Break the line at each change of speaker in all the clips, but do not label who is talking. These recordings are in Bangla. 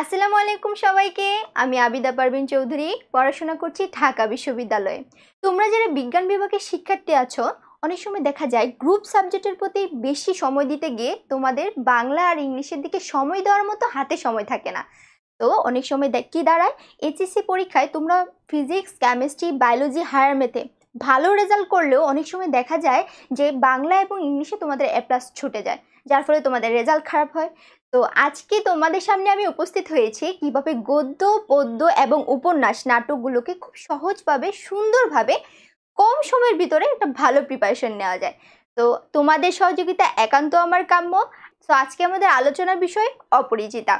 আসসালামু আলাইকুম সবাইকে আমি আবিদা পারভিন চৌধুরী পড়াশোনা করছি ঢাকা বিশ্ববিদ্যালয়ে তোমরা যারা বিজ্ঞান বিভাগের শিক্ষার্থী আছো অনেক সময় দেখা যায় গ্রুপ সাবজেক্টের প্রতি বেশি সময় দিতে গিয়ে তোমাদের বাংলা আর ইংলিশের দিকে সময় দেওয়ার মতো হাতে সময় থাকে না তো অনেক সময় কী দাঁড়ায় এইচএসসি পরীক্ষায় তোমরা ফিজিক্স কেমিস্ট্রি বায়োলজি হায়ার মেথে ভালো রেজাল্ট করলেও অনেক সময় দেখা যায় যে বাংলা এবং ইংলিশে তোমাদের অ্যাপ্লাস ছুটে যায় যার ফলে তোমাদের রেজাল্ট খারাপ হয় তো আজকে তোমাদের সামনে আমি উপস্থিত হয়েছি কিভাবে গদ্য পদ্য এবং উপন্যাস নাটকগুলোকে খুব সহজভাবে সুন্দরভাবে কম সময়ের ভিতরে একটা ভালো প্রিপারেশন নেওয়া যায় তো তোমাদের সহযোগিতা একান্ত আমার কাম্য তো আজকে আমাদের আলোচনার বিষয় অপরিচিতা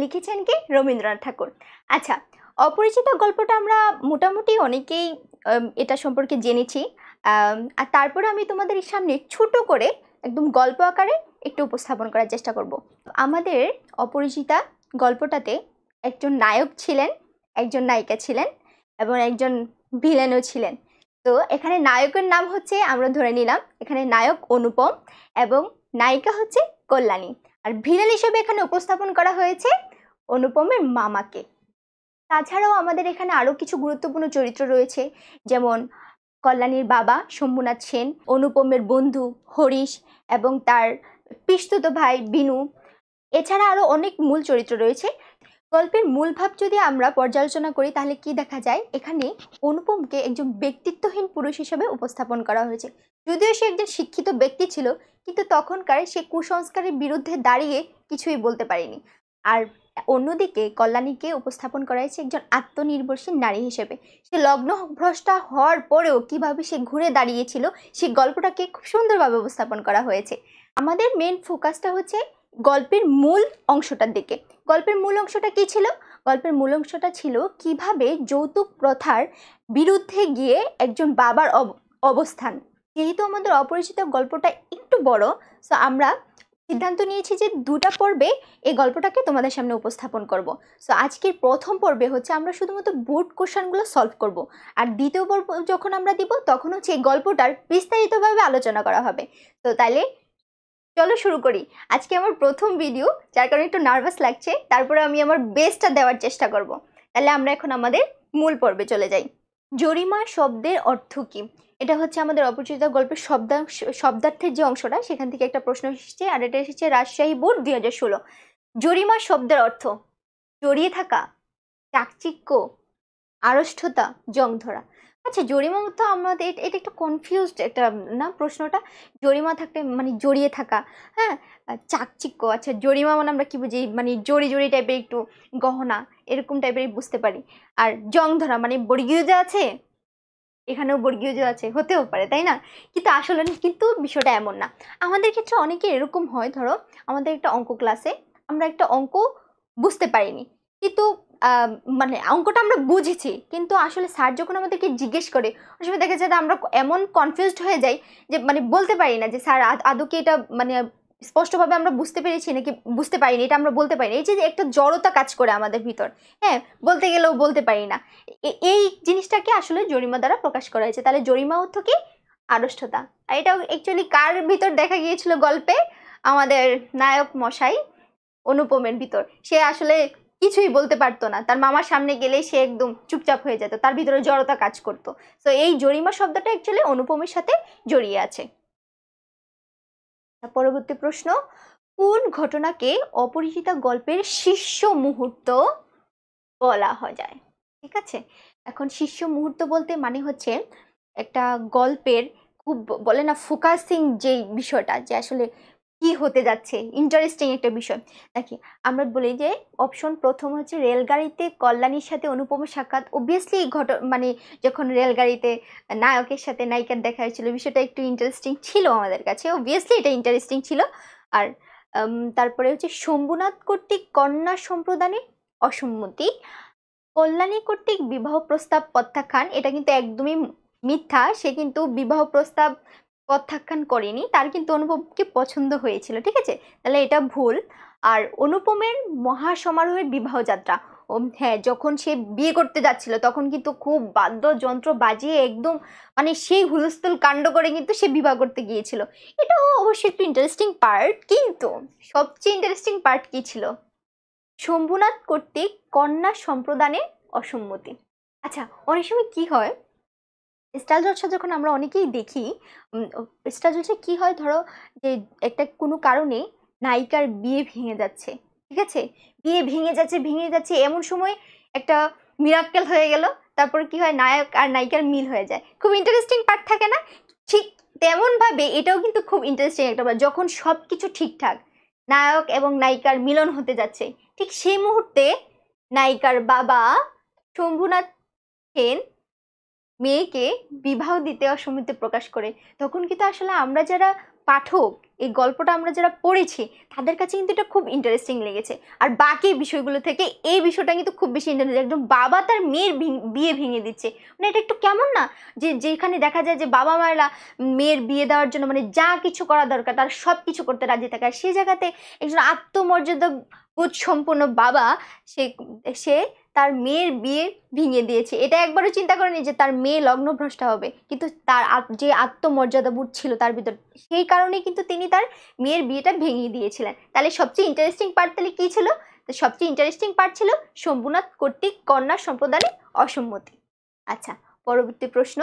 লিখেছেন কে রবীন্দ্রনাথ ঠাকুর আচ্ছা অপরিচিতা গল্পটা আমরা মোটামুটি অনেকেই এটা সম্পর্কে জেনেছি আর তারপরে আমি তোমাদের সামনে ছোট করে একদম গল্প আকারে একটু উপস্থাপন করার চেষ্টা করব। আমাদের অপরিচিতা গল্পটাতে একজন নায়ক ছিলেন একজন নায়িকা ছিলেন এবং একজন ভিলেনও ছিলেন তো এখানে নায়কের নাম হচ্ছে আমরা ধরে নিলাম এখানে নায়ক অনুপম এবং নায়িকা হচ্ছে কল্যাণী আর ভিলেন হিসেবে এখানে উপস্থাপন করা হয়েছে অনুপমের মামাকে তাছাড়াও আমাদের এখানে আরও কিছু গুরুত্বপূর্ণ চরিত্র রয়েছে যেমন কল্যাণীর বাবা শম্ভুনাথ সেন অনুপমের বন্ধু হরিশ এবং তার পিস্তুত ভাই বিনু এছাড়া আরও অনেক মূল চরিত্র রয়েছে গল্পের মূল ভাব যদি আমরা পর্যালোচনা করি তাহলে কি দেখা যায় এখানে অনুপমকে একজন ব্যক্তিত্বহীন পুরুষ হিসেবে উপস্থাপন করা হয়েছে যদিও সে একজন শিক্ষিত ব্যক্তি ছিল কিন্তু তখনকার সে কুসংস্কারের বিরুদ্ধে দাঁড়িয়ে কিছুই বলতে পারেনি আর অন্যদিকে কল্যাণীকে উপস্থাপন করা হয়েছে একজন আত্মনির্ভরশীল নারী হিসেবে সে লগ্ন ভ্রষ্টা হওয়ার পরেও কিভাবে সে ঘুরে দাঁড়িয়েছিল সেই গল্পটাকে খুব সুন্দরভাবে উপস্থাপন করা হয়েছে আমাদের মেন ফোকাসটা হচ্ছে গল্পের মূল অংশটার দিকে গল্পের মূল অংশটা কী ছিল গল্পের মূল অংশটা ছিল কিভাবে যৌতুক প্রথার বিরুদ্ধে গিয়ে একজন বাবার অবস্থান যেহেতু আমাদের অপরিচিত গল্পটা একটু বড় সো আমরা সিদ্ধান্ত নিয়েছি যে দুটা পর্বে এই গল্পটাকে তোমাদের সামনে উপস্থাপন করব সো আজকের প্রথম পর্বে হচ্ছে আমরা শুধুমাত্র বোর্ড কোশ্চানগুলো সলভ করব আর দ্বিতীয় পর্ব যখন আমরা দিব তখন হচ্ছে এই গল্পটার বিস্তারিতভাবে আলোচনা করা হবে তো তাহলে চলো শুরু করি আজকে আমার প্রথম ভিডিও যার কারণে একটু নার্ভাস লাগছে তারপরে আমি আমার বেস্টটা দেওয়ার চেষ্টা করব তাহলে আমরা এখন আমাদের মূল পর্বে চলে যাই জরিমা শব্দের অর্থ কী এটা হচ্ছে আমাদের অপরিচিত গল্পের শব্দাংশ শব্দার্থের যে অংশটা সেখান থেকে একটা প্রশ্ন এসেছে আর এটা এসেছে রাজশাহী বোর্ড দুই হাজার ষোলো জরিমা শব্দের অর্থ জড়িয়ে থাকা চাকচিক্য আড়ষ্ঠতা জং ধরা আচ্ছা জরিমা তো আমাদের এটা একটা কনফিউজড একটা না প্রশ্নটা জরিমা থাকতে মানে জড়িয়ে থাকা হ্যাঁ চাকচিক্য আচ্ছা জরিমা মানে আমরা কী বুঝি মানে জড়ি জড়ি টাইপের একটু গহনা এরকম টাইপের বুঝতে পারি আর জং ধরা মানে বর্গীয় যা আছে এখানেও বর্গীয় জ আছে হতেও পারে তাই না কিন্তু আসলে কিন্তু বিষয়টা এমন না আমাদের ক্ষেত্রে অনেকে এরকম হয় ধরো আমাদের একটা অঙ্ক ক্লাসে আমরা একটা অঙ্ক বুঝতে পারিনি কিন্তু মানে অঙ্কটা আমরা বুঝেছি কিন্তু আসলে স্যার যখন আমাদেরকে জিজ্ঞেস করে ওই সময় দেখা যায় আমরা এমন কনফিউজড হয়ে যাই যে মানে বলতে পারি না যে স্যার আদৌকে এটা মানে স্পষ্টভাবে আমরা বুঝতে পেরেছি নাকি বুঝতে পারিনি এটা আমরা বলতে পারিনি এই যে একটা জড়তা কাজ করে আমাদের ভিতর হ্যাঁ বলতে গেলেও বলতে পারি না এই জিনিসটাকে আসলে জরিমা দ্বারা প্রকাশ করা হয়েছে তাহলে জরিমা অর্থ কি আড়ষ্টতা আর এটাও অ্যাকচুয়ালি কার ভিতর দেখা গিয়েছিল গল্পে আমাদের নায়ক মশাই অনুপমের ভিতর সে আসলে কিছুই বলতে পারতো না তার মামার সামনে গেলেই সে একদম চুপচাপ হয়ে যেত তার ভিতরে জড়তা কাজ করতো তো এই জরিমা শব্দটা অ্যাকচুয়ালি অনুপমের সাথে জড়িয়ে আছে পরবর্তী প্রশ্ন কোন ঘটনাকে অপরিচিতা গল্পের শীর্ষ মুহূর্ত বলা যায় ঠিক আছে এখন শীর্ষ মুহূর্ত বলতে মানে হচ্ছে একটা গল্পের খুব বলে না ফোকাসিং যেই বিষয়টা যে আসলে কি হতে যাচ্ছে ইন্টারেস্টিং একটা বিষয় নাকি আমরা বলি যে অপশন প্রথম হচ্ছে রেলগাড়িতে কল্যাণীর সাথে অনুপম সাক্ষাৎ অবভিয়াসলি ঘট মানে যখন রেলগাড়িতে নায়কের সাথে নায়িকার দেখা হয়েছিল বিষয়টা একটু ইন্টারেস্টিং ছিল আমাদের কাছে অবভিয়াসলি এটা ইন্টারেস্টিং ছিল আর তারপরে হচ্ছে শম্ভুনাথ কর্তৃক কন্যা সম্প্রদানের অসম্মতি কল্যাণী কর্তৃক বিবাহ প্রস্তাব প্রত্যাখ্যান এটা কিন্তু একদমই মিথ্যা সে কিন্তু বিবাহ প্রস্তাব প্রত্যাখ্যান করেনি তার কিন্তু অনুপমকে পছন্দ হয়েছিল ঠিক আছে তাহলে এটা ভুল আর অনুপমের মহাসমারোহের বিবাহযাত্রা ও হ্যাঁ যখন সে বিয়ে করতে যাচ্ছিল তখন কিন্তু খুব বাদ্যযন্ত্র বাজিয়ে একদম মানে সেই হুলস্থুল কাণ্ড করে কিন্তু সে বিবাহ করতে গিয়েছিল এটাও অবশ্যই একটু ইন্টারেস্টিং পার্ট কিন্তু সবচেয়ে ইন্টারেস্টিং পার্ট কী ছিল শম্ভুনাথ কর্তৃক কন্যা সম্প্রদানে অসম্মতি আচ্ছা অনেক সময় কী হয় স্টাইল জলসা যখন আমরা অনেকেই দেখি স্টাইল জলসা কী হয় ধরো যে একটা কোনো কারণে নায়িকার বিয়ে ভেঙে যাচ্ছে ঠিক আছে বিয়ে ভেঙে যাচ্ছে ভেঙে যাচ্ছে এমন সময় একটা মিরাক্কেল হয়ে গেল তারপর কি হয় নায়ক আর নায়িকার মিল হয়ে যায় খুব ইন্টারেস্টিং পার্ট থাকে না ঠিক তেমনভাবে এটাও কিন্তু খুব ইন্টারেস্টিং একটা যখন সব কিছু ঠিকঠাক নায়ক এবং নায়িকার মিলন হতে যাচ্ছে ঠিক সেই মুহূর্তে নায়িকার বাবা শম্ভুনাথ সেন মেয়েকে বিবাহ দিতে অসম্মতি প্রকাশ করে তখন কিন্তু আসলে আমরা যারা পাঠক এই গল্পটা আমরা যারা পড়েছি তাদের কাছে কিন্তু এটা খুব ইন্টারেস্টিং লেগেছে আর বাকি বিষয়গুলো থেকে এই বিষয়টা কিন্তু খুব বেশি ইন্টারেস্টিং একদম বাবা তার মেয়ের বিয়ে ভেঙে দিচ্ছে মানে এটা একটু কেমন না যে যেখানে দেখা যায় যে বাবা মায়েরা মেয়ের বিয়ে দেওয়ার জন্য মানে যা কিছু করা দরকার তার সব কিছু করতে রাজি থাকে আর সেই জায়গাতে একজন আত্মমর্যাদা বোধ সম্পন্ন বাবা সে সে তার মেয়ের বিয়ে ভেঙে দিয়েছে এটা একবারও চিন্তা করেনি যে তার মেয়ে লগ্নভ্রষ্ট হবে কিন্তু তার যে আত্মমর্যাদাবোধ ছিল তার ভিতর সেই কারণে কিন্তু তিনি তার মেয়ের বিয়েটা ভেঙে দিয়েছিলেন তাহলে সবচেয়ে ইন্টারেস্টিং পার্ট তাহলে কী ছিল সবচেয়ে ইন্টারেস্টিং পার্ট ছিল শম্ভুনাথ কর্তৃক কন্যা সম্প্রদানে অসম্মতি আচ্ছা পরবর্তী প্রশ্ন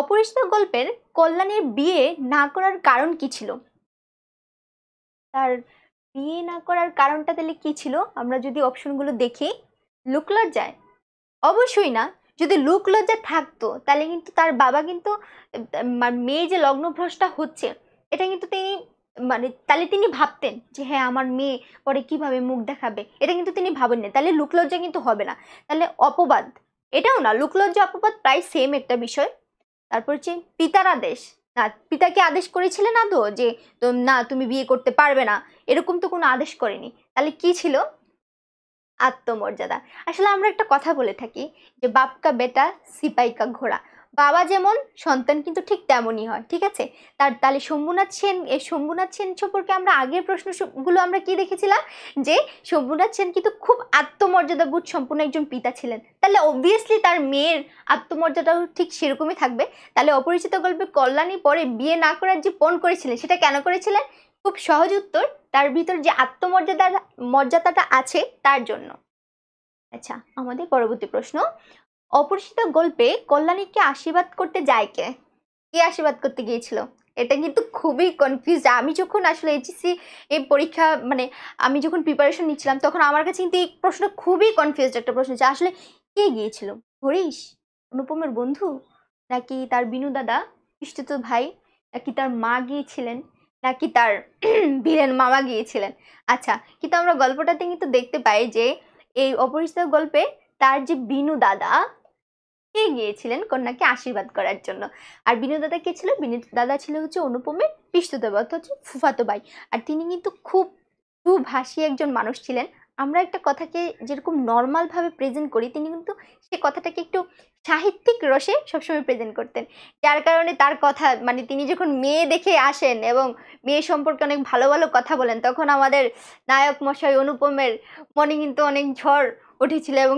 অপরিচিত গল্পের কল্যাণের বিয়ে না করার কারণ কি ছিল তার বিয়ে না করার কারণটা তাহলে কি ছিল আমরা যদি অপশনগুলো দেখি লুক লজ্জায় অবশ্যই না যদি লুক লজ্জা থাকতো তাহলে কিন্তু তার বাবা কিন্তু মেয়ে যে লগ্নভ্রষ্টা হচ্ছে এটা কিন্তু তিনি মানে তাহলে তিনি ভাবতেন যে হ্যাঁ আমার মেয়ে পরে কিভাবে মুখ দেখাবে এটা কিন্তু তিনি ভাবেন না তাহলে লুকলজ্জা কিন্তু হবে না তাহলে অপবাদ এটাও না লুকলজ্জা অপবাদ প্রায় সেম একটা বিষয় তারপর হচ্ছে পিতার আদেশ না পিতাকে আদেশ করেছিলেন তো যে না তুমি বিয়ে করতে পারবে না এরকম তো কোনো আদেশ করেনি তাহলে কি ছিল আত্মমর্যাদা আসলে আমরা একটা কথা বলে থাকি যে বাপকা বেটা সিপাইকা ঘোড়া বাবা যেমন সন্তান কিন্তু ঠিক তেমনই হয় ঠিক আছে তার তাহলে শম্ভুনাথ সেন এই শম্ভুনাথ সেন সম্পর্কে আমরা আগের প্রশ্নগুলো আমরা কি দেখেছিলাম যে শম্ভুনাথ সেন কিন্তু খুব আত্মমর্যাদাবোধ সম্পূর্ণ একজন পিতা ছিলেন তাহলে অবভিয়াসলি তার মেয়ের আত্মমর্যাদাও ঠিক সেরকমই থাকবে তাহলে অপরিচিত গল্পে কল্যাণী পরে বিয়ে না করার যে পণ করেছিলেন সেটা কেন করেছিলেন খুব সহজ উত্তর তার ভিতর যে আত্মমর্যাদার মর্যাদাটা আছে তার জন্য আচ্ছা আমাদের পরবর্তী প্রশ্ন অপরিচিত গল্পে কল্যাণীকে আশীর্বাদ করতে যায় কে কে আশীর্বাদ করতে গিয়েছিল এটা কিন্তু খুবই কনফিউজ আমি যখন আসলে এইচএসি এই পরীক্ষা মানে আমি যখন প্রিপারেশন নিচ্ছিলাম তখন আমার কাছে কিন্তু এই প্রশ্ন খুবই কনফিউজড একটা প্রশ্ন যে আসলে কে গিয়েছিল হরিশ অনুপমের বন্ধু নাকি তার বিনু দাদা পিষ্টিত ভাই নাকি তার মা গিয়েছিলেন নাকি তার ভিলেন মামা গিয়েছিলেন আচ্ছা কিন্তু আমরা গল্পটাতে কিন্তু দেখতে পাই যে এই অপরিচিত গল্পে তার যে বিনু দাদা কে গিয়েছিলেন কন্যাকে আশীর্বাদ করার জন্য আর বিনু দাদা কে ছিল বিনু দাদা ছিল হচ্ছে অনুপমের পিস্তুত অর্থ হচ্ছে ফুফাতো ভাই আর তিনি কিন্তু খুব সুভাষী একজন মানুষ ছিলেন আমরা একটা কথাকে যেরকম নর্মালভাবে প্রেজেন্ট করি তিনি কিন্তু সে কথাটাকে একটু সাহিত্যিক রসে সবসময় প্রেজেন্ট করতেন যার কারণে তার কথা মানে তিনি যখন মেয়ে দেখে আসেন এবং মেয়ে সম্পর্কে অনেক ভালো ভালো কথা বলেন তখন আমাদের নায়ক মশাই অনুপমের মনে কিন্তু অনেক ঝড় উঠেছিল এবং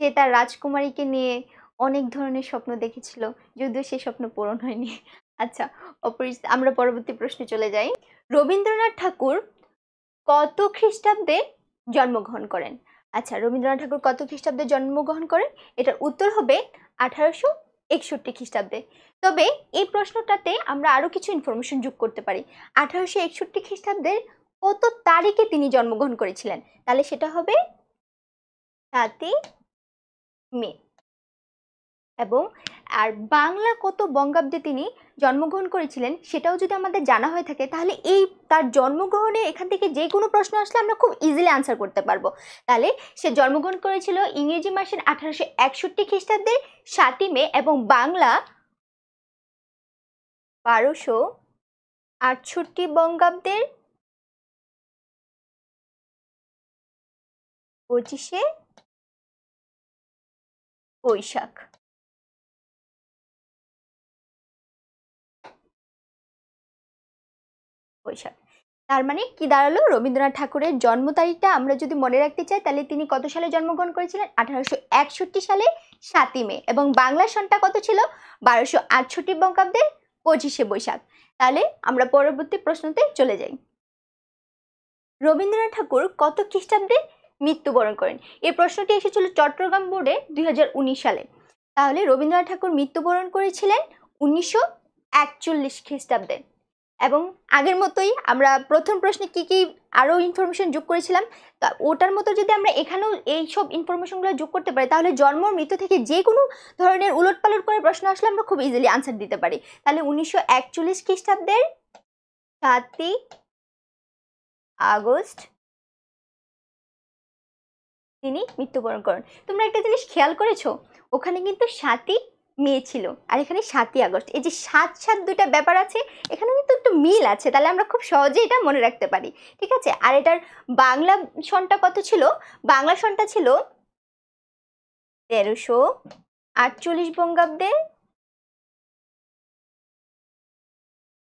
সে তার রাজকুমারীকে নিয়ে অনেক ধরনের স্বপ্ন দেখেছিল যদিও সেই স্বপ্ন পূরণ হয়নি আচ্ছা অপরিচিত আমরা পরবর্তী প্রশ্নে চলে যাই রবীন্দ্রনাথ ঠাকুর কত খ্রিস্টাব্দে জন্মগ্রহণ করেন আচ্ছা রবীন্দ্রনাথ ঠাকুর কত খ্রিস্টাব্দে জন্মগ্রহণ করেন এটার উত্তর হবে আঠারোশো একষট্টি খ্রিস্টাব্দে তবে এই প্রশ্নটাতে আমরা আরও কিছু ইনফরমেশন যোগ করতে পারি আঠারোশো একষট্টি খ্রিস্টাব্দের কত তারিখে তিনি জন্মগ্রহণ করেছিলেন তাহলে সেটা হবে সাতই মে এবং আর বাংলা কত বঙ্গাব্দে তিনি জন্মগ্রহণ করেছিলেন সেটাও যদি আমাদের জানা হয়ে থাকে তাহলে এই তার জন্মগ্রহণে এখান থেকে যে কোনো প্রশ্ন আসলে আমরা খুব ইজিলি আনসার করতে পারবো তাহলে সে জন্মগ্রহণ করেছিল ইংরেজি মাসের আঠারোশো একষট্টি খ্রিস্টাব্দের সাতই মে এবং বাংলা বারোশো আটষট্টি
বঙ্গাব্দের পঁচিশে বৈশাখ
বৈশাখ তার মানে কি দাঁড়ালো রবীন্দ্রনাথ ঠাকুরের জন্ম তারিখটা আমরা যদি মনে রাখতে চাই তাহলে তিনি কত সালে জন্মগ্রহণ করেছিলেন আঠারোশো একষট্টি সালে সাতই মে এবং বাংলা সনটা কত ছিল বারোশো আটষট্টি বঙ্গাব্দের পঁচিশে বৈশাখ তাহলে আমরা পরবর্তী প্রশ্নতে চলে যাই রবীন্দ্রনাথ ঠাকুর কত খ্রিস্টাব্দে মৃত্যুবরণ করেন এই প্রশ্নটি এসেছিল চট্টগ্রাম বোর্ডে দুই সালে তাহলে রবীন্দ্রনাথ ঠাকুর মৃত্যুবরণ করেছিলেন উনিশশো একচল্লিশ খ্রিস্টাব্দে এবং আগের মতোই আমরা প্রথম প্রশ্নে কি কি আরও ইনফরমেশন যোগ করেছিলাম তা ওটার মতো যদি আমরা এখানেও এই সব ইনফরমেশনগুলো যোগ করতে পারি তাহলে জন্ম মৃত্যু থেকে যে কোনো ধরনের উলটপালট করে প্রশ্ন আসলে আমরা খুব ইজিলি আনসার দিতে পারি তাহলে উনিশশো একচল্লিশ খ্রিস্টাব্দের সাতই আগস্ট তিনি মৃত্যুবরণ করেন তোমরা একটা জিনিস খেয়াল করেছো ওখানে কিন্তু সাতই মেয়ে ছিল আর এখানে সাতই আগস্ট এই যে সাত সাত দুটা ব্যাপার আছে এখানে কিন্তু একটু মিল আছে তাহলে আমরা খুব সহজে এটা মনে রাখতে পারি ঠিক আছে আর এটার বাংলা সনটা কত ছিল বাংলা সনটা ছিল তেরোশো আটচল্লিশ বঙ্গাব্দে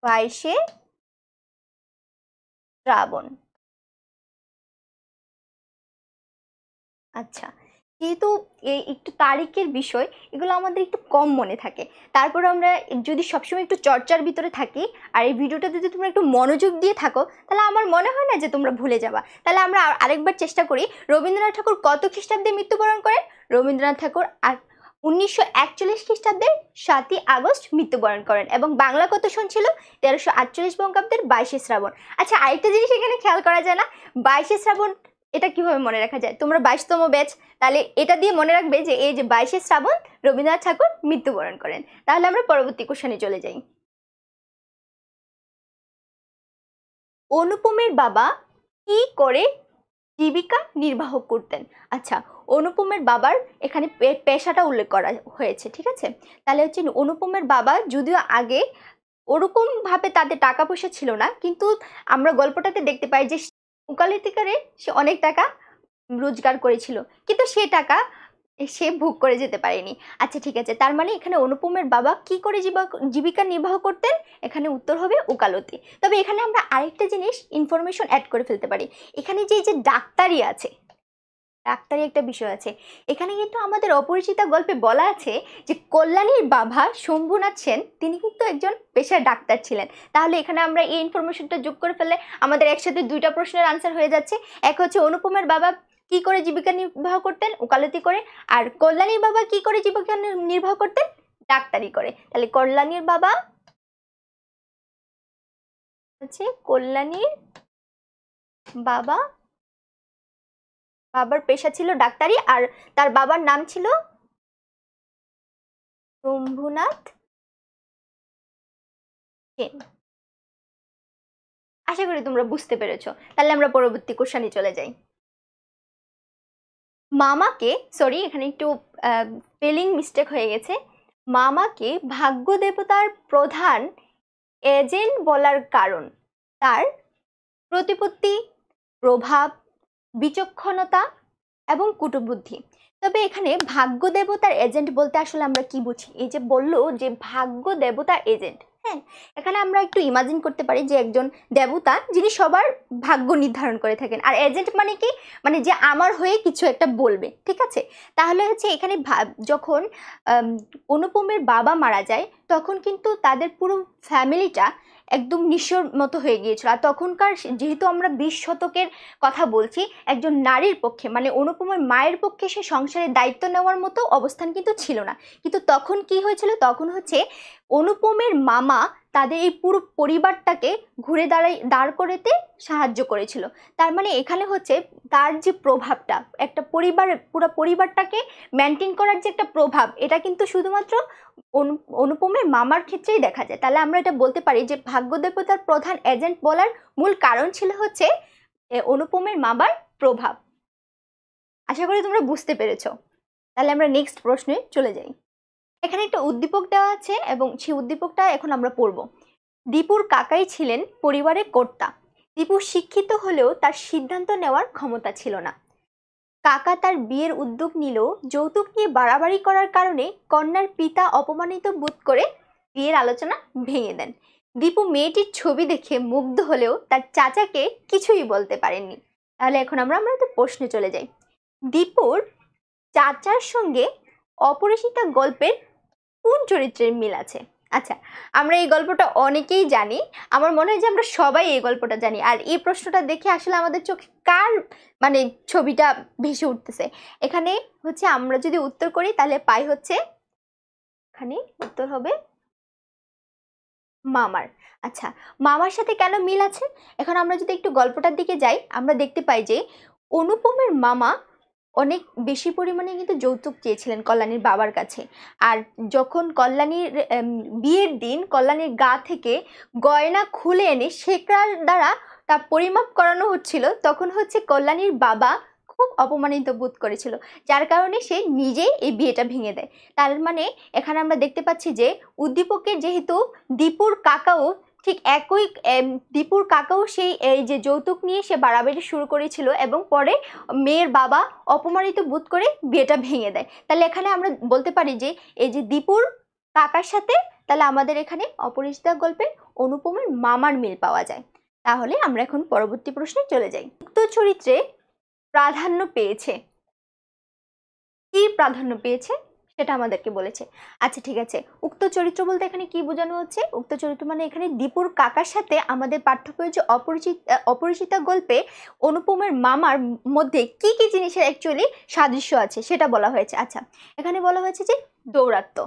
বাইশে শ্রাবণ
আচ্ছা যেহেতু এই একটু তারিখের বিষয় এগুলো আমাদের একটু কম মনে থাকে তারপর আমরা যদি সবসময় একটু চর্চার ভিতরে থাকি আর এই ভিডিওটা যদি তোমরা একটু মনোযোগ দিয়ে থাকো তাহলে আমার মনে হয় না যে তোমরা ভুলে যাবা তাহলে আমরা আরেকবার চেষ্টা করি রবীন্দ্রনাথ ঠাকুর কত খ্রিস্টাব্দে মৃত্যুবরণ করেন রবীন্দ্রনাথ ঠাকুর আর উনিশশো একচল্লিশ খ্রিস্টাব্দে সাতই আগস্ট মৃত্যুবরণ করেন এবং বাংলা কত সন ছিল তেরোশো আটচল্লিশ বঙ্গাব্দের বাইশে শ্রাবণ আচ্ছা আরেকটা জিনিস এখানে খেয়াল করা যায় না বাইশে শ্রাবণ এটা কিভাবে মনে রাখা যায় তোমরা বাইশতম ব্যাচ তাহলে এটা দিয়ে মনে রাখবে যে এই যে বাইশে শ্রাবণ রবীন্দ্রনাথ ঠাকুর মৃত্যুবরণ করেন তাহলে আমরা পরবর্তী কোশ্চেনে চলে যাই অনুপমের বাবা কি করে জীবিকা নির্বাহ করতেন আচ্ছা অনুপমের বাবার এখানে পেশাটা উল্লেখ করা হয়েছে ঠিক আছে তাহলে হচ্ছে অনুপমের বাবা যদিও আগে ওরকমভাবে তাদের টাকা পয়সা ছিল না কিন্তু আমরা গল্পটাতে দেখতে পাই যে উকালিতি করে সে অনেক টাকা রোজগার করেছিল কিন্তু সে টাকা সে ভোগ করে যেতে পারেনি আচ্ছা ঠিক আছে তার মানে এখানে অনুপমের বাবা কি করে জীবিকা নির্বাহ করতেন এখানে উত্তর হবে ওকালতি তবে এখানে আমরা আরেকটা জিনিস ইনফরমেশন অ্যাড করে ফেলতে পারি এখানে যে যে ডাক্তারি আছে ডাক্তারি একটা বিষয় আছে এখানে কিন্তু আমাদের অপরিচিতা গল্পে বলা আছে যে কল্যাণীর বাবা শম্ভুনাথ সেন তিনি কিন্তু একজন পেশার ডাক্তার ছিলেন তাহলে এখানে আমরা এই ইনফরমেশনটা যোগ করে ফেললে আমাদের একসাথে দুইটা প্রশ্নের আনসার হয়ে যাচ্ছে এক হচ্ছে অনুপমের বাবা কি করে জীবিকা নির্বাহ করতেন ওকালতি করে আর কল্যাণীর বাবা কি করে জীবিকা নির্বাহ করতেন ডাক্তারি করে তাহলে কল্যাণীর বাবা হচ্ছে
কল্যাণীর বাবা বাবার পেশা ছিল ডাক্তারি আর তার বাবার নাম ছিল শম্ভুনাথ সেন
আশা করি তোমরা বুঝতে পেরেছ তাহলে আমরা পরবর্তী কোশ্চানে চলে যাই মামাকে সরি এখানে একটু স্পেলিং মিস্টেক হয়ে গেছে মামাকে ভাগ্য দেবতার প্রধান এজেন্ট বলার কারণ তার প্রতিপত্তি প্রভাব বিচক্ষণতা এবং কুটুবুদ্ধি তবে এখানে ভাগ্য দেবতার এজেন্ট বলতে আসলে আমরা কি বুঝি এই যে বললো যে ভাগ্য দেবতার এজেন্ট হ্যাঁ এখানে আমরা একটু ইমাজিন করতে পারি যে একজন দেবতা যিনি সবার ভাগ্য নির্ধারণ করে থাকেন আর এজেন্ট মানে কি মানে যে আমার হয়ে কিছু একটা বলবে ঠিক আছে তাহলে হচ্ছে এখানে যখন অনুপমের বাবা মারা যায় তখন কিন্তু তাদের পুরো ফ্যামিলিটা একদম নিঃস্বর মতো হয়ে গিয়েছিল আর তখনকার যেহেতু আমরা বিশ শতকের কথা বলছি একজন নারীর পক্ষে মানে অনুপমার মায়ের পক্ষে সে সংসারের দায়িত্ব নেওয়ার মতো অবস্থান কিন্তু ছিল না কিন্তু তখন কি হয়েছিল তখন হচ্ছে অনুপমের মামা তাদের এই পুরো পরিবারটাকে ঘুরে দাঁড়াই দাঁড় করেতে সাহায্য করেছিল তার মানে এখানে হচ্ছে তার যে প্রভাবটা একটা পরিবার পুরো পরিবারটাকে মেনটেন করার যে একটা প্রভাব এটা কিন্তু শুধুমাত্র অনুপমের মামার ক্ষেত্রেই দেখা যায় তাহলে আমরা এটা বলতে পারি যে ভাগ্যদেবতার প্রধান এজেন্ট বলার মূল কারণ ছিল হচ্ছে অনুপমের মামার প্রভাব আশা করি তোমরা বুঝতে পেরেছ তাহলে আমরা নেক্সট প্রশ্নে চলে যাই এখানে একটা উদ্দীপক দেওয়া আছে এবং সেই উদ্দীপকটা এখন আমরা পড়ব দীপুর কাকাই ছিলেন পরিবারের কর্তা দীপু শিক্ষিত হলেও তার সিদ্ধান্ত নেওয়ার ক্ষমতা ছিল না কাকা তার বিয়ের উদ্যোগ নিলেও যৌতুক নিয়ে বাড়াবাড়ি করার কারণে কন্যার পিতা অপমানিত বোধ করে বিয়ের আলোচনা ভেঙে দেন দীপু মেয়েটির ছবি দেখে মুগ্ধ হলেও তার চাচাকে কিছুই বলতে পারেননি তাহলে এখন আমরা একটা প্রশ্নে চলে যাই দীপুর চাচার সঙ্গে অপরিচিতা গল্পের কোন চরিত্রের মিল আছে আচ্ছা আমরা এই গল্পটা অনেকেই জানি আমার মনে হয় যে আমরা সবাই এই গল্পটা জানি আর এই প্রশ্নটা দেখে আসলে আমাদের চোখে কার মানে ছবিটা ভেসে উঠতেছে এখানে হচ্ছে আমরা যদি উত্তর করি তাহলে পাই হচ্ছে এখানে উত্তর হবে মামার আচ্ছা মামার সাথে কেন মিল আছে এখন আমরা যদি একটু গল্পটার দিকে যাই আমরা দেখতে পাই যে অনুপমের মামা অনেক বেশি পরিমাণে কিন্তু যৌতুক চেয়েছিলেন কল্যাণীর বাবার কাছে আর যখন কল্যাণীর বিয়ের দিন কল্যাণীর গা থেকে গয়না খুলে এনে শেখরার দ্বারা তা পরিমাপ করানো হচ্ছিল তখন হচ্ছে কল্যাণীর বাবা খুব অপমানিত বোধ করেছিল যার কারণে সে নিজেই এই বিয়েটা ভেঙে দেয় তার মানে এখানে আমরা দেখতে পাচ্ছি যে উদ্দীপকের যেহেতু দীপুর কাকাও ঠিক একই দীপুর কাকাও সেই এই যে যৌতুক নিয়ে সে বাড়াবাড়ি শুরু করেছিল এবং পরে মেয়ের বাবা অপমানিত বোধ করে বিয়েটা ভেঙে দেয় তাহলে এখানে আমরা বলতে পারি যে এই যে দীপুর কাকার সাথে তাহলে আমাদের এখানে অপরিচিতা গল্পে অনুপমের মামার মিল পাওয়া যায় তাহলে আমরা এখন পরবর্তী প্রশ্নে চলে যাই উক্ত চরিত্রে প্রাধান্য পেয়েছে কি প্রাধান্য পেয়েছে সেটা আমাদেরকে বলেছে আচ্ছা ঠিক আছে উক্ত চরিত্র বলতে এখানে কি বোঝানো হচ্ছে উক্ত চরিত্র মানে এখানে দীপুর কাকার সাথে আমাদের পাঠ্যবই যে অপরিচিত অপরিচিতা গল্পে অনুপমের মামার মধ্যে কি কি জিনিসের অ্যাকচুয়ালি সাদৃশ্য আছে সেটা বলা হয়েছে আচ্ছা এখানে বলা হয়েছে যে দৌরাত্ম্য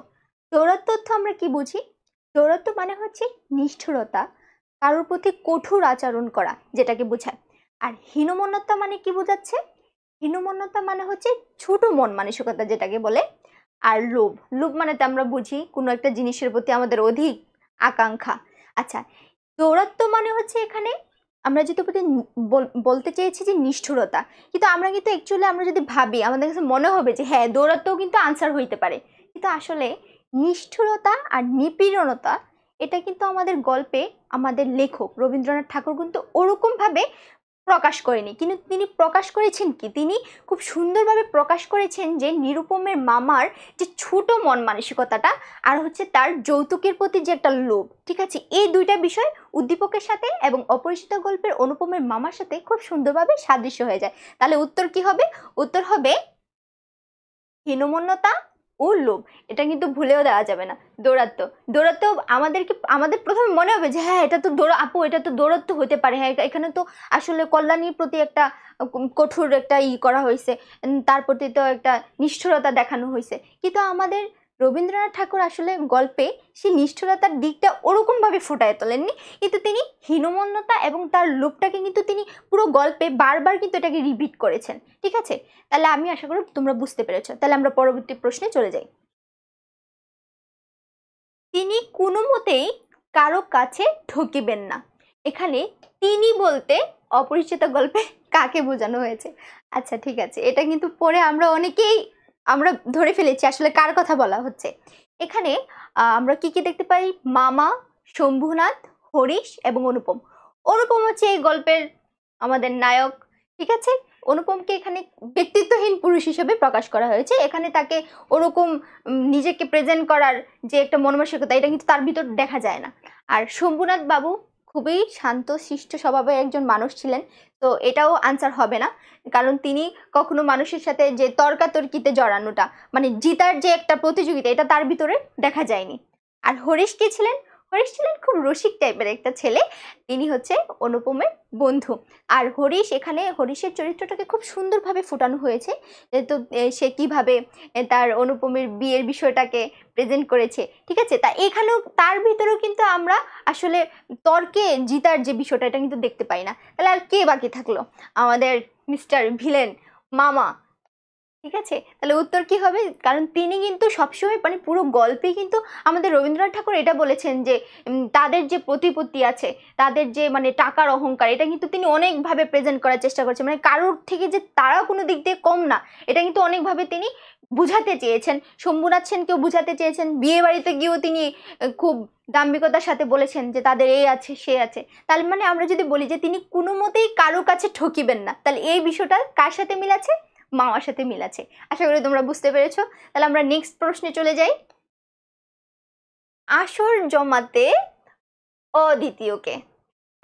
দৌরাত্ম অর্থ আমরা কি বুঝি দৌরাত্ম মানে হচ্ছে নিষ্ঠুরতা কারোর প্রতি কঠোর আচরণ করা যেটাকে বোঝায় আর হীনমন্যতা মানে কি বোঝাচ্ছে হীনমন্যতা মানে হচ্ছে ছোট মন মানসিকতা যেটাকে বলে আর লোভ লোভ মানে তো আমরা বুঝি কোনো একটা জিনিসের প্রতি আমাদের অধিক আকাঙ্ক্ষা আচ্ছা দৌরাত্ম মানে হচ্ছে এখানে আমরা যেহেতু বলতে চেয়েছি যে নিষ্ঠুরতা কিন্তু আমরা কিন্তু অ্যাকচুয়ালি আমরা যদি ভাবি আমাদের কাছে মনে হবে যে হ্যাঁ দৌরাত্মও কিন্তু আনসার হইতে পারে কিন্তু আসলে নিষ্ঠুরতা আর নিপীড়নতা এটা কিন্তু আমাদের গল্পে আমাদের লেখক রবীন্দ্রনাথ ঠাকুর কিন্তু ওরকমভাবে প্রকাশ করেনি কিন্তু তিনি প্রকাশ করেছেন কি তিনি খুব সুন্দরভাবে প্রকাশ করেছেন যে নিরুপমের মামার যে ছোট মন মানসিকতাটা আর হচ্ছে তার যৌতুকের প্রতি যে একটা লোভ ঠিক আছে এই দুইটা বিষয় উদ্দীপকের সাথে এবং অপরিচিত গল্পের অনুপমের মামার সাথে খুব সুন্দরভাবে সাদৃশ্য হয়ে যায় তাহলে উত্তর কি হবে উত্তর হবে হীনমন্যতা ও লোভ এটা কিন্তু ভুলেও দেওয়া যাবে না দৌরাত্ম দৌরাত্ম আমাদেরকে আমাদের প্রথমে মনে হবে যে হ্যাঁ এটা তো দৌড় আপু এটা তো দৌরাত্ম হতে পারে হ্যাঁ এখানে তো আসলে কল্যাণীর প্রতি একটা কঠোর একটা ই করা হয়েছে তার প্রতি তো একটা নিষ্ঠুরতা দেখানো হয়েছে কিন্তু আমাদের রবীন্দ্রনাথ ঠাকুর আসলে গল্পে সে নিষ্ঠুরতার দিকটা ওরকমভাবে ফুটায় তোলেননি কিন্তু তিনি হীনমন্যতা এবং তার লোকটাকে কিন্তু তিনি পুরো গল্পে বারবার কিন্তু এটাকে রিপিট করেছেন ঠিক আছে তাহলে আমি আশা করি তোমরা বুঝতে পেরেছ তাহলে আমরা পরবর্তী প্রশ্নে চলে যাই তিনি কোনো মতেই কারো কাছে ঠকিবেন না এখানে তিনি বলতে অপরিচিত গল্পে কাকে বোঝানো হয়েছে আচ্ছা ঠিক আছে এটা কিন্তু পরে আমরা অনেকেই আমরা ধরে ফেলেছি আসলে কার কথা বলা হচ্ছে এখানে আমরা কি কি দেখতে পাই মামা শম্ভুনাথ হরিশ এবং অনুপম অনুপম হচ্ছে এই গল্পের আমাদের নায়ক ঠিক আছে অনুপমকে এখানে ব্যক্তিত্বহীন পুরুষ হিসেবে প্রকাশ করা হয়েছে এখানে তাকে ওরকম নিজেকে প্রেজেন্ট করার যে একটা মনমাসিকতা এটা কিন্তু তার ভিতর দেখা যায় না আর শম্ভুনাথ বাবু খুবই শান্ত শিষ্ট স্বভাবের একজন মানুষ ছিলেন তো এটাও আনসার হবে না কারণ তিনি কখনো মানুষের সাথে যে তর্কাতর্কিতে জড়ানোটা মানে জিতার যে একটা প্রতিযোগিতা এটা তার ভিতরে দেখা যায়নি আর হরিশ কি ছিলেন হরিশ ছিলেন খুব রসিক টাইপের একটা ছেলে তিনি হচ্ছে অনুপমের বন্ধু আর হরিশ এখানে হরিশের চরিত্রটাকে খুব সুন্দরভাবে ফুটানো হয়েছে তো সে কিভাবে তার অনুপমের বিয়ের বিষয়টাকে প্রেজেন্ট করেছে ঠিক আছে তা এখানেও তার ভিতরেও কিন্তু আমরা আসলে তর্কে জিতার যে বিষয়টা এটা কিন্তু দেখতে পাই না তাহলে আর কে বাকি থাকলো আমাদের মিস্টার ভিলেন মামা ঠিক আছে তাহলে উত্তর কি হবে কারণ তিনি কিন্তু সবসময় মানে পুরো গল্পে কিন্তু আমাদের রবীন্দ্রনাথ ঠাকুর এটা বলেছেন যে তাদের যে প্রতিপত্তি আছে তাদের যে মানে টাকার অহংকার এটা কিন্তু তিনি অনেকভাবে প্রেজেন্ট করার চেষ্টা করছেন মানে কারোর থেকে যে তারা কোনো দিক দিয়ে কম না এটা কিন্তু অনেকভাবে তিনি বুঝাতে চেয়েছেন শম্ভুনাথ সেনকেও বুঝাতে চেয়েছেন বিয়ে বাড়িতে গিয়েও তিনি খুব দাম্ভিকতার সাথে বলেছেন যে তাদের এই আছে সে আছে তাহলে মানে আমরা যদি বলি যে তিনি কোনো মতেই কারোর কাছে ঠকিবেন না তাহলে এই বিষয়টা কার সাথে মিল মাওয়ার সাথে মিল আছে আশা করি তোমরা বুঝতে পেরেছ তাহলে আমরা নেক্সট প্রশ্নে চলে যাই আসর জমাতে অদ্বিতীয়কে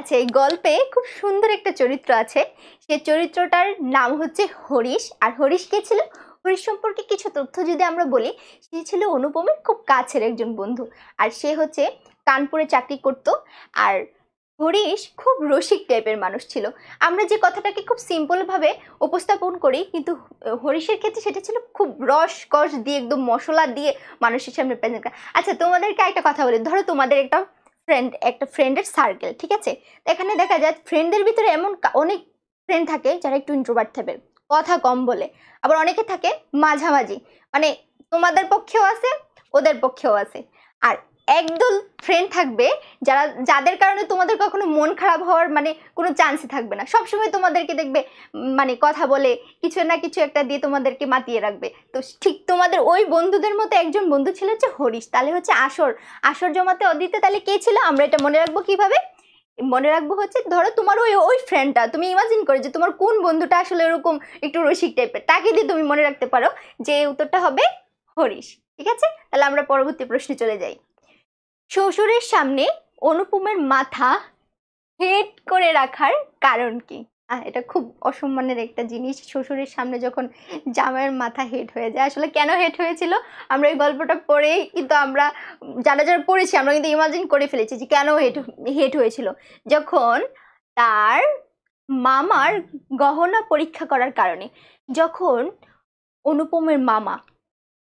আচ্ছা এই গল্পে খুব সুন্দর একটা চরিত্র আছে সে চরিত্রটার নাম হচ্ছে হরিশ আর হরিশ কে ছিল হরিশ সম্পর্কে কিছু তথ্য যদি আমরা বলি সে ছিল অনুপমের খুব কাছের একজন বন্ধু আর সে হচ্ছে কানপুরে চাকরি করত আর হরিশ খুব রসিক টাইপের মানুষ ছিল আমরা যে কথাটাকে খুব সিম্পলভাবে উপস্থাপন করি কিন্তু হরিশের ক্ষেত্রে সেটা ছিল খুব রস কষ দিয়ে একদম মশলা দিয়ে মানুষের সামনে প্রেজেন্ট করা আচ্ছা তোমাদেরকে একটা কথা বলি ধরো তোমাদের একটা ফ্রেন্ড একটা ফ্রেন্ডের সার্কেল ঠিক আছে এখানে দেখা যায় ফ্রেন্ডদের ভিতরে এমন অনেক ফ্রেন্ড থাকে যারা একটু ইন্ট্রোভার্ট থাকবে কথা কম বলে আবার অনেকে থাকে মাঝামাঝি মানে তোমাদের পক্ষেও আছে ওদের পক্ষেও আছে আর একদল ফ্রেন্ড থাকবে যারা যাদের কারণে তোমাদের কখনো মন খারাপ হওয়ার মানে কোনো চান্সই থাকবে না সবসময় তোমাদেরকে দেখবে মানে কথা বলে কিছু না কিছু একটা দিয়ে তোমাদেরকে মাতিয়ে রাখবে তো ঠিক তোমাদের ওই বন্ধুদের মতো একজন বন্ধু ছিল হচ্ছে হরিশ তাহলে হচ্ছে আসর আসর জমাতে অদিতে তাহলে কে ছিল আমরা এটা মনে রাখবো কীভাবে মনে রাখবো হচ্ছে ধরো তোমার ওই ওই ফ্রেন্ডটা তুমি ইমাজিন করে যে তোমার কোন বন্ধুটা আসলে এরকম একটু রসিক টাইপের তাকে দিয়ে তুমি মনে রাখতে পারো যে উত্তরটা হবে হরিশ ঠিক আছে তাহলে আমরা পরবর্তী প্রশ্নে চলে যাই শ্বশুরের সামনে অনুপমের মাথা হেট করে রাখার কারণ কি এটা খুব অসম্মানের একটা জিনিস শ্বশুরের সামনে যখন জামাইয়ের মাথা হেট হয়ে যায় আসলে কেন হেট হয়েছিল আমরা এই গল্পটা পড়ে কিন্তু আমরা যারা যারা পড়েছি আমরা কিন্তু ইমাজিন করে ফেলেছি যে কেন হেট হেট হয়েছিল যখন তার মামার গহনা পরীক্ষা করার কারণে যখন অনুপমের মামা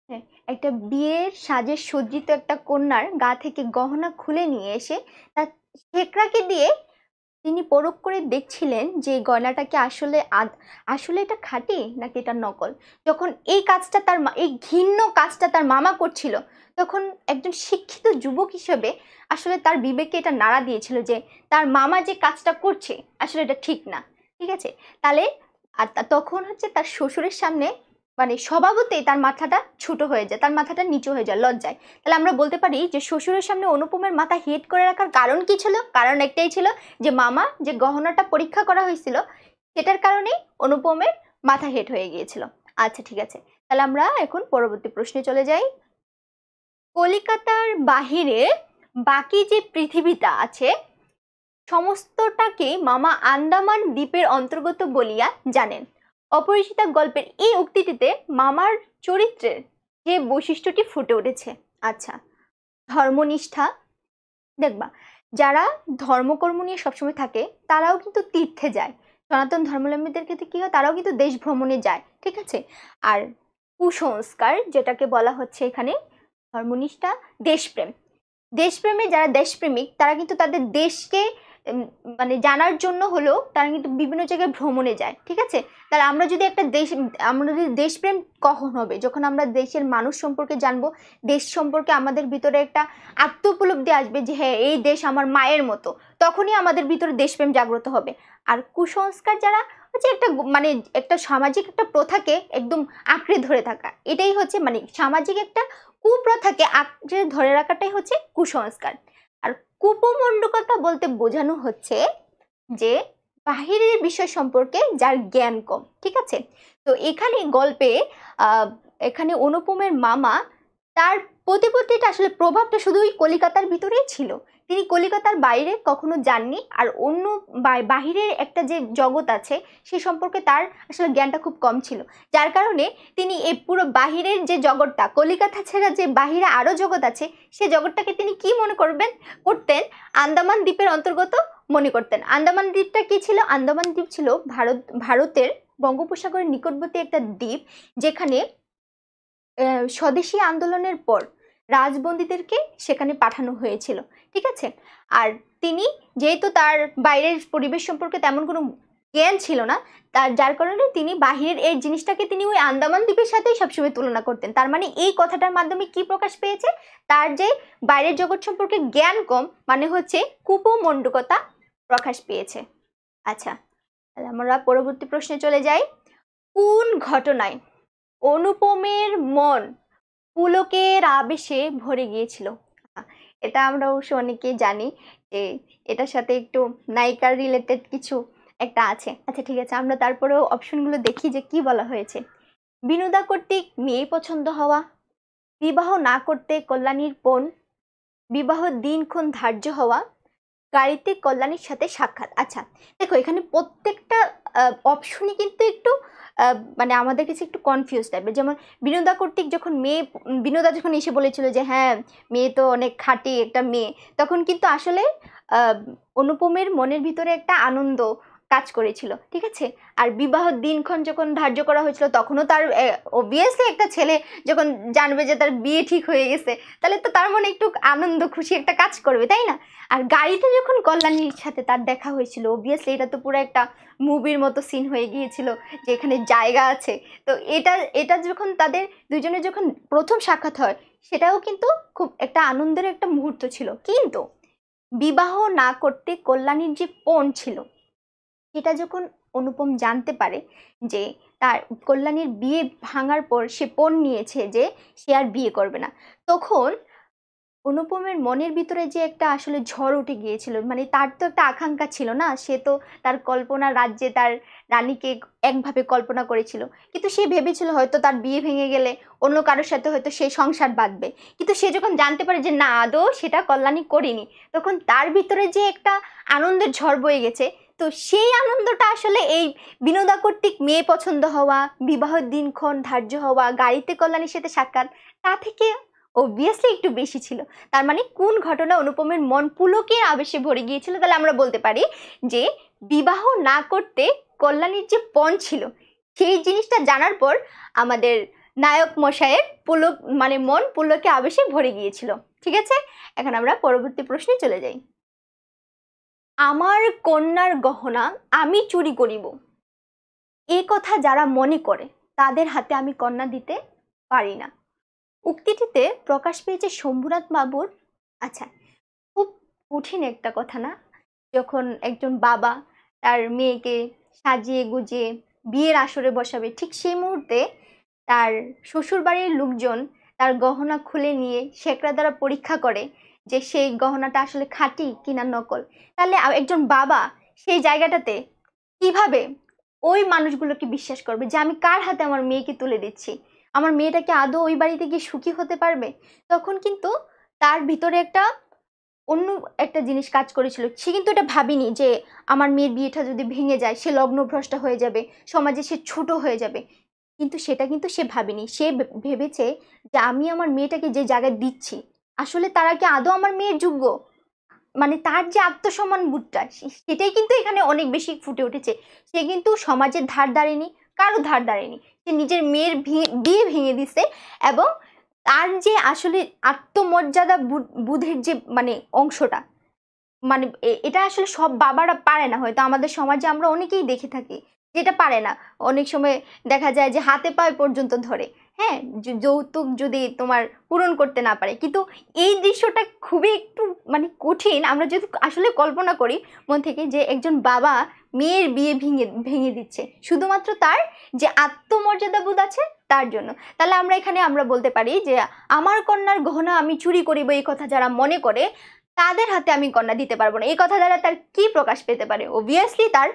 হ্যাঁ একটা বিয়ের সাজে সজ্জিত একটা কন্যার গা থেকে গহনা খুলে নিয়ে এসে তার ঠেকরাকে দিয়ে তিনি পরখ করে দেখছিলেন যে গয়নাটাকে আসলে আসলে এটা খাঁটি নাকি এটা নকল যখন এই কাজটা তার এই ঘৃণ্য কাজটা তার মামা করছিল তখন একজন শিক্ষিত যুবক হিসেবে আসলে তার বিবেককে এটা নাড়া দিয়েছিল যে তার মামা যে কাজটা করছে আসলে এটা ঠিক না ঠিক আছে তাহলে আর তখন হচ্ছে তার শ্বশুরের সামনে মানে স্বভাবতেই তার মাথাটা ছোট হয়ে যায় তার মাথাটা নিচু হয়ে যায় লজ্জায় তাহলে আমরা বলতে পারি যে শ্বশুরের সামনে অনুপমের মাথা হেট করে রাখার কারণ কি ছিল কারণ একটাই ছিল যে মামা যে গহনাটা পরীক্ষা করা হয়েছিল সেটার কারণেই অনুপমের মাথা হেট হয়ে গিয়েছিল আচ্ছা ঠিক আছে তাহলে আমরা এখন পরবর্তী প্রশ্নে চলে যাই কলিকাতার বাহিরে বাকি যে পৃথিবীটা আছে সমস্তটাকে মামা আন্দামান দ্বীপের অন্তর্গত বলিয়া জানেন অপরিচিতা গল্পের এই উক্তিটিতে মামার চরিত্রের যে বৈশিষ্ট্যটি ফুটে উঠেছে আচ্ছা ধর্মনিষ্ঠা দেখবা যারা ধর্মকর্ম নিয়ে সবসময় থাকে তারাও কিন্তু তীর্থে যায় সনাতন ধর্মাবলম্বীদের ক্ষেত্রে কী হয় তারাও কিন্তু দেশ ভ্রমণে যায় ঠিক আছে আর কুসংস্কার যেটাকে বলা হচ্ছে এখানে ধর্মনিষ্ঠা দেশপ্রেম দেশপ্রেমে যারা দেশপ্রেমিক তারা কিন্তু তাদের দেশকে মানে জানার জন্য হলেও তারা কিন্তু বিভিন্ন জায়গায় ভ্রমণে যায় ঠিক আছে তাহলে আমরা যদি একটা দেশ আমরা যদি দেশপ্রেম কখন হবে যখন আমরা দেশের মানুষ সম্পর্কে জানবো দেশ সম্পর্কে আমাদের ভিতরে একটা আত্ম উপলব্ধি আসবে যে হ্যাঁ এই দেশ আমার মায়ের মতো তখনই আমাদের ভিতরে দেশপ্রেম জাগ্রত হবে আর কুসংস্কার যারা হচ্ছে একটা মানে একটা সামাজিক একটা প্রথাকে একদম আঁকড়ে ধরে থাকা এটাই হচ্ছে মানে সামাজিক একটা কুপ্রথাকে আঁকড়ে ধরে রাখাটাই হচ্ছে কুসংস্কার কুপমণ্ডকতা বলতে বোঝানো হচ্ছে যে বাহিরের বিষয় সম্পর্কে যার জ্ঞান কম ঠিক আছে তো এখানে গল্পে এখানে অনুপমের মামা তার প্রতিপত্তিটা আসলে প্রভাবটা শুধুই কলিকাতার ভিতরেই ছিল তিনি কলিকাতার বাইরে কখনো যাননি আর অন্য বাহিরের একটা যে জগৎ আছে সে সম্পর্কে তার আসলে জ্ঞানটা খুব কম ছিল যার কারণে তিনি এই পুরো বাহিরের যে জগৎটা কলিকাতা ছাড়া যে বাহিরে আরও জগৎ আছে সে জগৎটাকে তিনি কি মনে করবেন করতেন আন্দামান দ্বীপের অন্তর্গত মনে করতেন আন্দামান দ্বীপটা কি ছিল আন্দামান দ্বীপ ছিল ভারত ভারতের বঙ্গোপসাগরের নিকটবর্তী একটা দ্বীপ যেখানে স্বদেশী আন্দোলনের পর রাজবন্দীদেরকে সেখানে পাঠানো হয়েছিল ঠিক আছে আর তিনি যেহেতু তার বাইরের পরিবেশ সম্পর্কে তেমন কোনো জ্ঞান ছিল না তার যার কারণে তিনি বাহিরের এই জিনিসটাকে তিনি ওই আন্দামান দ্বীপের সাথেই সবসময় তুলনা করতেন তার মানে এই কথাটার মাধ্যমে কি প্রকাশ পেয়েছে তার যে বাইরের জগৎ সম্পর্কে জ্ঞান কম মানে হচ্ছে কুপমণ্ডকতা প্রকাশ পেয়েছে আচ্ছা তাহলে আমরা পরবর্তী প্রশ্নে চলে যাই কোন ঘটনায় অনুপমের মন পুলকের আবেশে ভরে গিয়েছিল এটা আমরা অবশ্য অনেকেই জানি যে এটার সাথে একটু নায়িকার রিলেটেড কিছু একটা আছে আচ্ছা ঠিক আছে আমরা তারপরেও অপশনগুলো দেখি যে কি বলা হয়েছে বিনোদা কর্তৃক মেয়ে পছন্দ হওয়া বিবাহ না করতে কল্যাণীর পণ বিবাহ দিনক্ষণ ধার্য হওয়া গাড়িতে কল্যাণীর সাথে সাক্ষাৎ আচ্ছা দেখো এখানে প্রত্যেকটা অপশনই কিন্তু একটু মানে আমাদের কাছে একটু কনফিউজ টাইপের যেমন বিনোদা কর্তৃক যখন মেয়ে বিনোদা যখন এসে বলেছিল যে হ্যাঁ মেয়ে তো অনেক খাটি একটা মেয়ে তখন কিন্তু আসলে অনুপমের মনের ভিতরে একটা আনন্দ কাজ করেছিল ঠিক আছে আর বিবাহ দিনক্ষণ যখন ধার্য করা হয়েছিল তখনও তার অবভিয়াসলি একটা ছেলে যখন জানবে যে তার বিয়ে ঠিক হয়ে গেছে তাহলে তো তার মনে একটু আনন্দ খুশি একটা কাজ করবে তাই না আর গাড়িতে যখন কল্যাণীর সাথে তার দেখা হয়েছিল অবভিয়াসলি এটা তো পুরো একটা মুভির মতো সিন হয়ে গিয়েছিল যে এখানে জায়গা আছে তো এটা এটা যখন তাদের দুজনের যখন প্রথম সাক্ষাৎ হয় সেটাও কিন্তু খুব একটা আনন্দের একটা মুহূর্ত ছিল কিন্তু বিবাহ না করতে কল্যাণীর যে পণ ছিল এটা যখন অনুপম জানতে পারে যে তার কল্যাণীর বিয়ে ভাঙার পর সে পণ নিয়েছে যে সে আর বিয়ে করবে না তখন অনুপমের মনের ভিতরে যে একটা আসলে ঝড় উঠে গিয়েছিল মানে তার তো একটা আকাঙ্ক্ষা ছিল না সে তো তার কল্পনা রাজ্যে তার রানীকে একভাবে কল্পনা করেছিল কিন্তু সে ভেবেছিল হয়তো তার বিয়ে ভেঙে গেলে অন্য কারোর সাথে হয়তো সে সংসার বাঁধবে কিন্তু সে যখন জানতে পারে যে না আদৌ সেটা কল্যাণী করিনি তখন তার ভিতরে যে একটা আনন্দের ঝড় বয়ে গেছে তো সেই আনন্দটা আসলে এই বিনোদা কর্তৃক মেয়ে পছন্দ হওয়া বিবাহের দিনক্ষণ ধার্য হওয়া গাড়িতে কল্যাণীর সাথে সাক্ষাৎ তা থেকে অবভিয়াসলি একটু বেশি ছিল তার মানে কোন ঘটনা অনুপমের মন পুলকে আবেশে ভরে গিয়েছিল তাহলে আমরা বলতে পারি যে বিবাহ না করতে কল্যাণীর যে পণ ছিল সেই জিনিসটা জানার পর আমাদের নায়ক মশায়ের পুলক মানে মন পুলকে আবেশে ভরে গিয়েছিল ঠিক আছে এখন আমরা পরবর্তী প্রশ্নে চলে যাই আমার কন্যার গহনা আমি চুরি করিব এ কথা যারা মনে করে তাদের হাতে আমি কন্যা দিতে পারি না উক্তিটিতে প্রকাশ পেয়েছে শম্ভুনাথ বাবুর আচ্ছা খুব কঠিন একটা কথা না যখন একজন বাবা তার মেয়েকে সাজিয়ে গুজিয়ে বিয়ের আসরে বসাবে ঠিক সেই মুহূর্তে তার শ্বশুরবাড়ির লোকজন তার গহনা খুলে নিয়ে শেকড়া দ্বারা পরীক্ষা করে যে সেই গহনাটা আসলে খাঁটি কিনা নকল তাহলে একজন বাবা সেই জায়গাটাতে কিভাবে ওই মানুষগুলোকে বিশ্বাস করবে যে আমি কার হাতে আমার মেয়েকে তুলে দিচ্ছি আমার মেয়েটাকে আদৌ ওই বাড়িতে গিয়ে সুখী হতে পারবে তখন কিন্তু তার ভিতরে একটা অন্য একটা জিনিস কাজ করেছিল সে কিন্তু এটা ভাবিনি যে আমার মেয়ের বিয়েটা যদি ভেঙে যায় সে লগ্নভ্রষ্ট হয়ে যাবে সমাজে সে ছোট হয়ে যাবে কিন্তু সেটা কিন্তু সে ভাবেনি সে ভেবেছে যে আমি আমার মেয়েটাকে যে জায়গায় দিচ্ছি আসলে তারা কি আদৌ আমার মেয়ের যোগ্য মানে তার যে আত্মসম্মান বুটটা সেটাই কিন্তু এখানে অনেক বেশি ফুটে উঠেছে সে কিন্তু সমাজের ধার দাঁড়েনি কারো ধার দাঁড়েনি সে নিজের মেয়ের বিয়ে ভেঙে দিছে এবং তার যে আসলে আত্মমর্যাদা বুধের যে মানে অংশটা মানে এটা আসলে সব বাবারা পারে না হয়তো আমাদের সমাজে আমরা অনেকেই দেখে থাকি যেটা পারে না অনেক সময় দেখা যায় যে হাতে পায়ে পর্যন্ত ধরে হ্যাঁ যৌতুক যদি তোমার পূরণ করতে না পারে কিন্তু এই দৃশ্যটা খুবই একটু মানে কঠিন আমরা যদি আসলে কল্পনা করি মন থেকে যে একজন বাবা মেয়ের বিয়ে ভেঙে ভেঙে দিচ্ছে শুধুমাত্র তার যে আত্মমর্যাদা বোধ আছে তার জন্য তাহলে আমরা এখানে আমরা বলতে পারি যে আমার কন্যার গহনা আমি চুরি করিব এই কথা যারা মনে করে তাদের হাতে আমি কন্যা দিতে পারবো না এই কথা দ্বারা তার কি প্রকাশ পেতে পারে ওবিয়াসলি তার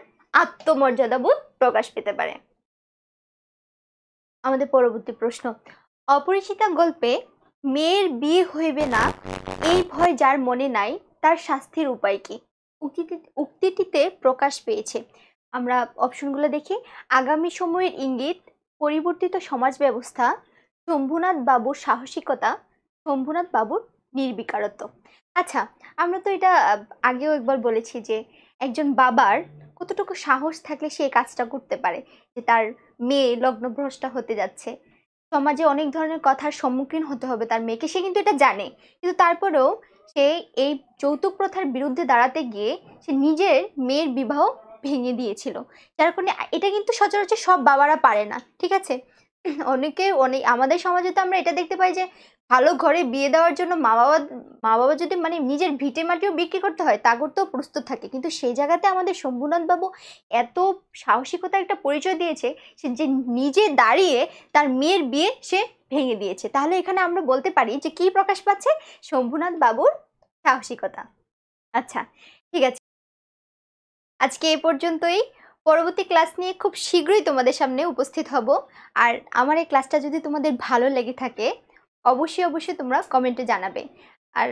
আত্মমর্যাদাবোধ প্রকাশ পেতে পারে আমাদের পরবর্তী প্রশ্ন অপরিচিতা গল্পে মেয়ের বিয়ে হইবে না এই ভয় যার মনে নাই তার শাস্তির উপায় কি উক্তিটিতে প্রকাশ পেয়েছে আমরা অপশনগুলো দেখি আগামী সময়ের ইঙ্গিত পরিবর্তিত সমাজ ব্যবস্থা শম্ভুনাথ বাবুর সাহসিকতা শম্ভুনাথ বাবুর নির্বিকারত্ব আচ্ছা আমরা তো এটা আগেও একবার বলেছি যে একজন বাবার কতটুকু সাহস থাকলে সে কাজটা করতে পারে যে তার মেয়ে লগ্নভ্রষ্ট হতে যাচ্ছে সমাজে অনেক ধরনের কথার সম্মুখীন হতে হবে তার মেয়েকে সে কিন্তু এটা জানে কিন্তু তারপরেও সে এই যৌতুক প্রথার বিরুদ্ধে দাঁড়াতে গিয়ে সে নিজের মেয়ের বিবাহ ভেঙে দিয়েছিল যার কারণে এটা কিন্তু সচরাচর সব বাবারা পারে না ঠিক আছে অনেকে অনেক আমাদের সমাজে তো আমরা এটা দেখতে পাই যে ভালো ঘরে বিয়ে দেওয়ার জন্য মা বাবা মা বাবা যদি মানে নিজের ভিটে মাটিও বিক্রি করতে হয় তা করতেও প্রস্তুত থাকে কিন্তু সেই জায়গাতে আমাদের বাবু এত সাহসিকতার একটা পরিচয় দিয়েছে সে যে নিজে দাঁড়িয়ে তার মেয়ের বিয়ে সে ভেঙে দিয়েছে তাহলে এখানে আমরা বলতে পারি যে কি প্রকাশ পাচ্ছে শম্ভুনাথ বাবুর সাহসিকতা আচ্ছা ঠিক আছে আজকে এ পর্যন্তই পরবর্তী ক্লাস নিয়ে খুব শীঘ্রই তোমাদের সামনে উপস্থিত হব আর আমার এই ক্লাসটা যদি তোমাদের ভালো লেগে থাকে অবশ্যই অবশ্যই তোমরা কমেন্টে জানাবে আর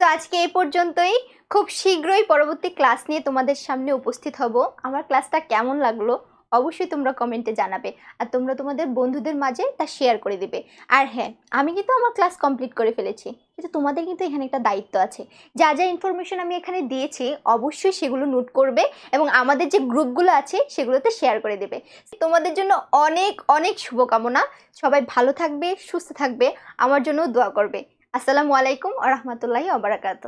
তো আজকে এই পর্যন্তই খুব শীঘ্রই পরবর্তী ক্লাস নিয়ে তোমাদের সামনে উপস্থিত হব আমার ক্লাসটা কেমন লাগলো অবশ্যই তোমরা কমেন্টে জানাবে আর তোমরা তোমাদের বন্ধুদের মাঝে তা শেয়ার করে দেবে আর হ্যাঁ আমি কিন্তু আমার ক্লাস কমপ্লিট করে ফেলেছি কিন্তু তোমাদের কিন্তু এখানে একটা দায়িত্ব আছে যা যা ইনফরমেশন আমি এখানে দিয়েছি অবশ্যই সেগুলো নোট করবে এবং আমাদের যে গ্রুপগুলো আছে সেগুলোতে শেয়ার করে দেবে তোমাদের জন্য অনেক অনেক শুভকামনা সবাই ভালো থাকবে সুস্থ থাকবে আমার জন্য দোয়া করবে আসসালামু আলাইকুম আ রহমতুল্লাহি অবরাকাত